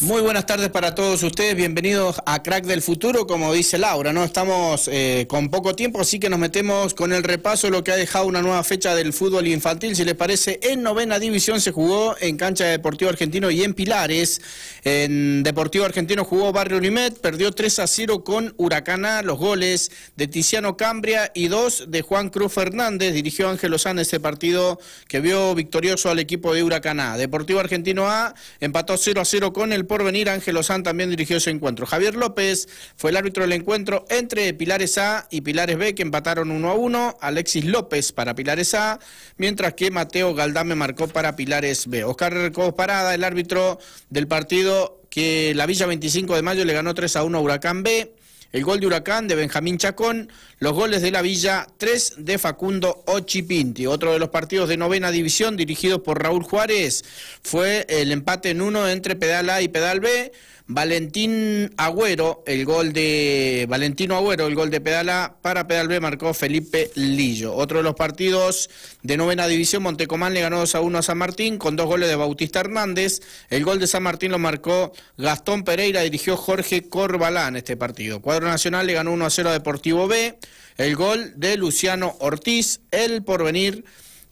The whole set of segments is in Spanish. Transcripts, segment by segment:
Muy buenas tardes para todos ustedes. Bienvenidos a Crack del Futuro, como dice Laura, ¿no? Estamos eh, con poco tiempo, así que nos metemos con el repaso de lo que ha dejado una nueva fecha del fútbol infantil. Si les parece, en novena división se jugó en cancha de Deportivo Argentino y en Pilares. En Deportivo Argentino jugó Barrio Limet, perdió 3 a 0 con Huracana, los goles de Tiziano Cambria y dos de Juan Cruz Fernández. Dirigió Ángel Lozán ese partido que vio victorioso al equipo de Huracana. Deportivo Argentino A empató 0 a 0 con el el porvenir, Ángel San también dirigió ese encuentro. Javier López fue el árbitro del encuentro entre Pilares A y Pilares B, que empataron 1 a 1. Alexis López para Pilares A, mientras que Mateo Galdame marcó para Pilares B. Oscar Cobos Parada, el árbitro del partido que la Villa 25 de Mayo le ganó 3 a 1 a Huracán B. El gol de Huracán de Benjamín Chacón, los goles de la Villa, tres de Facundo Ochipinti. Otro de los partidos de novena división dirigidos por Raúl Juárez fue el empate en uno entre Pedal A y Pedal B. Valentín Agüero, el gol de Valentino Agüero, el gol de Pedal A para Pedal B marcó Felipe Lillo. Otro de los partidos de novena división, Montecomán le ganó 2 a 1 a San Martín con dos goles de Bautista Hernández. El gol de San Martín lo marcó Gastón Pereira, dirigió Jorge Corbalán este partido nacional le ganó 1 a 0 a Deportivo B. El gol de Luciano Ortiz. El porvenir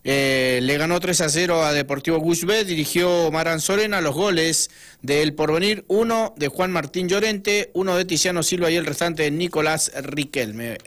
eh, le ganó 3 a 0 a Deportivo B. Dirigió Maran Sorena los goles del porvenir. Uno de Juan Martín Llorente, uno de Tiziano Silva y el restante de Nicolás Riquelme.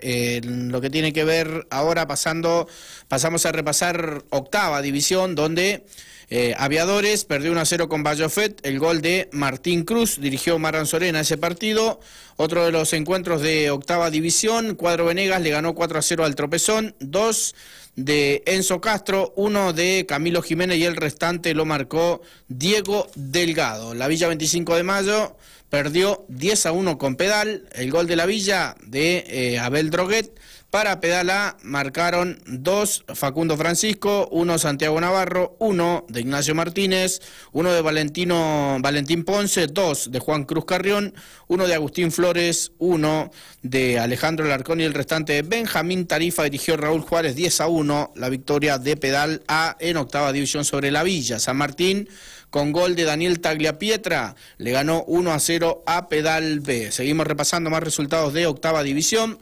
lo que tiene que ver ahora pasando, pasamos a repasar octava división donde... Eh, Aviadores perdió 1 a 0 con Bayofet. El gol de Martín Cruz dirigió Maran Sorena ese partido. Otro de los encuentros de octava división, Cuadro Venegas le ganó 4 a 0 al Tropezón, Dos de Enzo Castro, uno de Camilo Jiménez y el restante lo marcó Diego Delgado. La Villa 25 de Mayo perdió 10 a 1 con Pedal, el gol de la Villa de eh, Abel Droguet para A marcaron dos Facundo Francisco, uno Santiago Navarro, uno de Ignacio Martínez, uno de Valentino, Valentín Ponce, dos de Juan Cruz Carrión, uno de Agustín Flores, uno de Alejandro Larcón y el restante de Benjamín Tarifa dirigió Raúl Juárez 10 a 1 la victoria de Pedal A en octava división sobre la Villa. San Martín con gol de Daniel Tagliapietra, le ganó 1 a 0 a Pedal B. Seguimos repasando más resultados de octava división.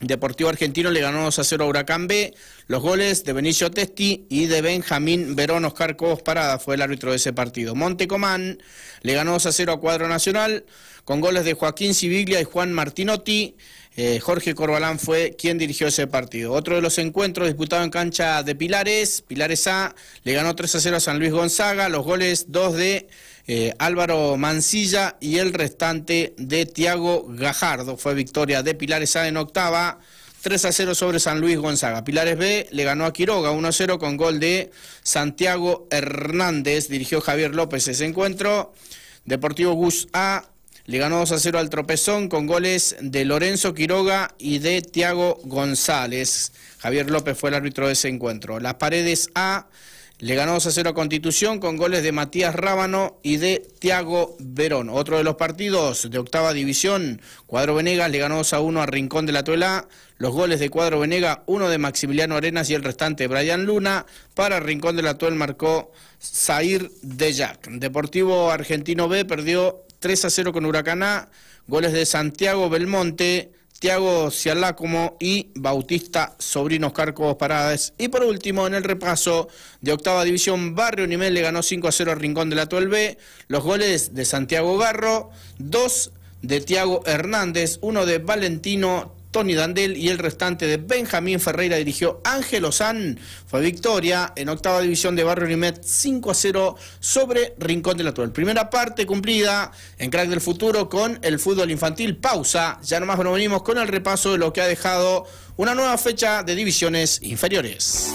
Deportivo Argentino le ganó 2 a 0 a Huracán B. Los goles de Benicio Testi y de Benjamín Verón Oscar Cobos Parada fue el árbitro de ese partido. Montecomán le ganó 2 a 0 a Cuadro Nacional con goles de Joaquín Siviglia y Juan Martinotti. Eh, Jorge Corbalán fue quien dirigió ese partido. Otro de los encuentros disputado en cancha de Pilares, Pilares A, le ganó 3 a 0 a San Luis Gonzaga. Los goles 2 de eh, Álvaro Mancilla y el restante de Tiago Gajardo. Fue victoria de Pilares A en octava. 3 a 0 sobre San Luis Gonzaga. Pilares B le ganó a Quiroga 1 a 0 con gol de Santiago Hernández. Dirigió Javier López ese encuentro. Deportivo Gus A le ganó 2 a 0 al Tropezón con goles de Lorenzo Quiroga y de Tiago González. Javier López fue el árbitro de ese encuentro. Las paredes A le ganó 2 a 0 a Constitución con goles de Matías Rábano y de Tiago Verón. Otro de los partidos de octava división, Cuadro Venegas le ganó 2 a 1 a Rincón de la Tuela. Los goles de Cuadro Venegas, uno de Maximiliano Arenas y el restante Brian Luna. Para Rincón de la Tuel marcó Zair Dejac. Deportivo Argentino B perdió 3 a 0 con Huracaná. Goles de Santiago Belmonte Tiago Cialacomo y Bautista Sobrinos Carcos Parades. Y por último, en el repaso de octava división, Barrio Nivel le ganó 5 a 0 Rincón de la B. Los goles de Santiago Garro, 2 de Tiago Hernández, 1 de Valentino Tony Dandel y el restante de Benjamín Ferreira dirigió Ángel Ozán. Fue victoria en octava división de Barrio Limet 5 a 0 sobre Rincón la Torre. Primera parte cumplida en Crack del Futuro con el fútbol infantil. Pausa. Ya nomás nos venimos con el repaso de lo que ha dejado una nueva fecha de divisiones inferiores.